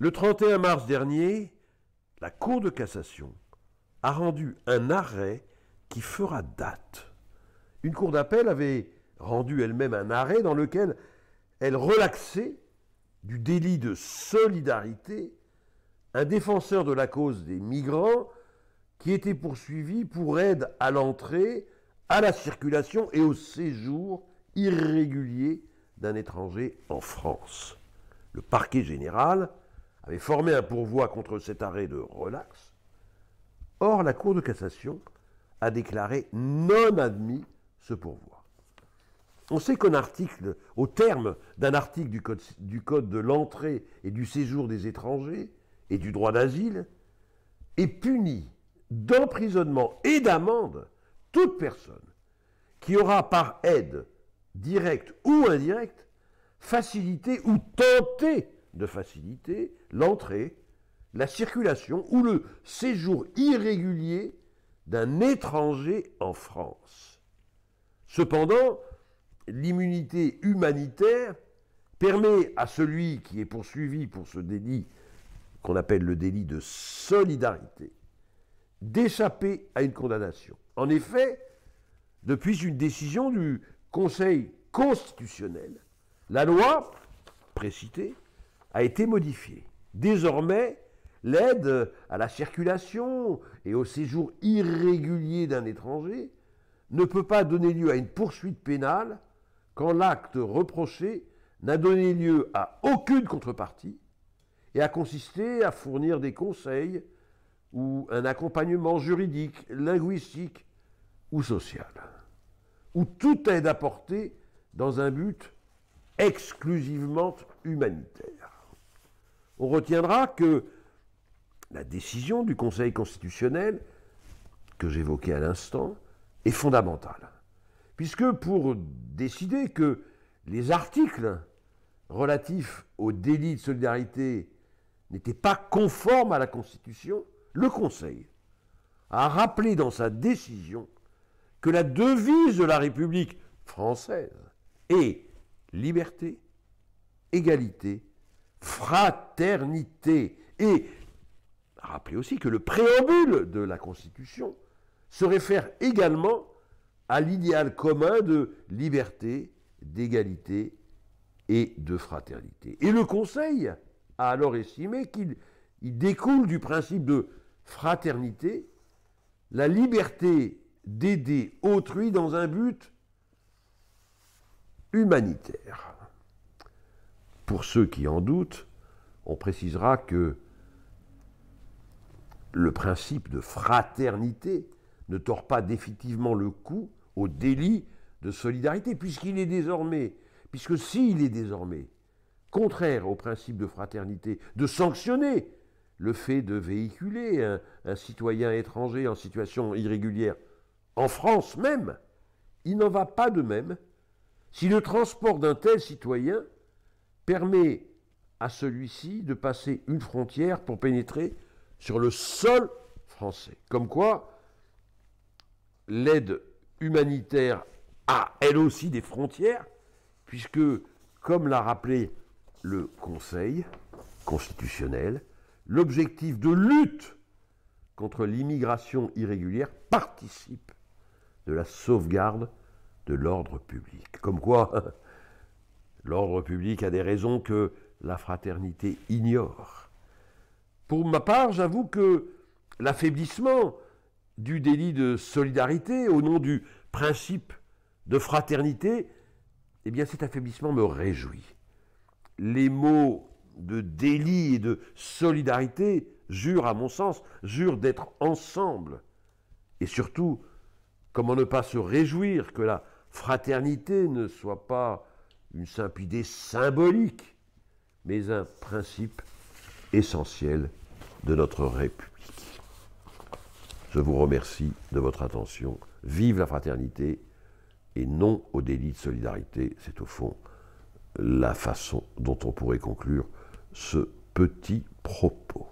Le 31 mars dernier, la Cour de cassation a rendu un arrêt qui fera date. Une Cour d'appel avait rendu elle-même un arrêt dans lequel elle relaxait du délit de solidarité un défenseur de la cause des migrants qui était poursuivi pour aide à l'entrée, à la circulation et au séjour irrégulier d'un étranger en France. Le parquet général avait formé un pourvoi contre cet arrêt de relax. Or, la Cour de cassation a déclaré non admis ce pourvoi. On sait qu'un article, au terme d'un article du code, du code de l'entrée et du séjour des étrangers et du droit d'asile, est puni d'emprisonnement et d'amende toute personne qui aura par aide directe ou indirecte facilité ou tenté de faciliter l'entrée, la circulation ou le séjour irrégulier d'un étranger en France. Cependant, l'immunité humanitaire permet à celui qui est poursuivi pour ce délit qu'on appelle le délit de solidarité d'échapper à une condamnation. En effet, depuis une décision du Conseil constitutionnel, la loi précitée a été modifiée. Désormais, l'aide à la circulation et au séjour irrégulier d'un étranger ne peut pas donner lieu à une poursuite pénale quand l'acte reproché n'a donné lieu à aucune contrepartie et a consisté à fournir des conseils ou un accompagnement juridique, linguistique ou social, où toute aide apportée dans un but exclusivement humanitaire. On retiendra que la décision du Conseil constitutionnel, que j'évoquais à l'instant, est fondamentale. Puisque pour décider que les articles relatifs au délit de solidarité n'étaient pas conformes à la Constitution, le Conseil a rappelé dans sa décision que la devise de la République française est liberté, égalité fraternité. Et rappelez aussi que le préambule de la Constitution se réfère également à l'idéal commun de liberté, d'égalité et de fraternité. Et le Conseil a alors estimé qu'il découle du principe de fraternité la liberté d'aider autrui dans un but humanitaire. Pour ceux qui en doutent, on précisera que le principe de fraternité ne tord pas définitivement le coup au délit de solidarité, puisqu'il est désormais, puisque s'il est désormais contraire au principe de fraternité, de sanctionner le fait de véhiculer un citoyen étranger en situation irrégulière en France même, il n'en va pas de même si le transport d'un tel citoyen permet à celui-ci de passer une frontière pour pénétrer sur le sol français. Comme quoi, l'aide humanitaire a elle aussi des frontières, puisque, comme l'a rappelé le Conseil constitutionnel, l'objectif de lutte contre l'immigration irrégulière participe de la sauvegarde de l'ordre public. Comme quoi, L'ordre public a des raisons que la fraternité ignore. Pour ma part, j'avoue que l'affaiblissement du délit de solidarité au nom du principe de fraternité, eh bien cet affaiblissement me réjouit. Les mots de délit et de solidarité jurent, à mon sens, jurent d'être ensemble. Et surtout, comment ne pas se réjouir que la fraternité ne soit pas une simple idée symbolique, mais un principe essentiel de notre République. Je vous remercie de votre attention. Vive la fraternité et non au délit de solidarité. C'est au fond la façon dont on pourrait conclure ce petit propos.